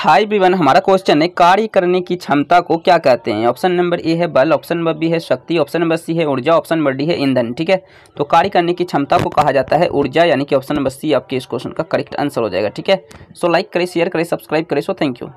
high Vivian हमारा question है कार्य करने की क्षमता को क्या कहते हैं ऑप्शन नंबर ए है बल ऑप्शन नंबर बी है शक्ति ऑप्शन नंबर सी है ऊर्जा ऑप्शन नंबर डी है ईंधन ठीक है तो कार्य करने की क्षमता को कहा जाता है ऊर्जा यानी कि ऑप्शन नंबर सी आपके इस क्वेश्चन का करेक्ट आंसर हो जाएगा ठीक है सो लाइक करें शेयर करें सब्सक्राइब करें सो थैंक यू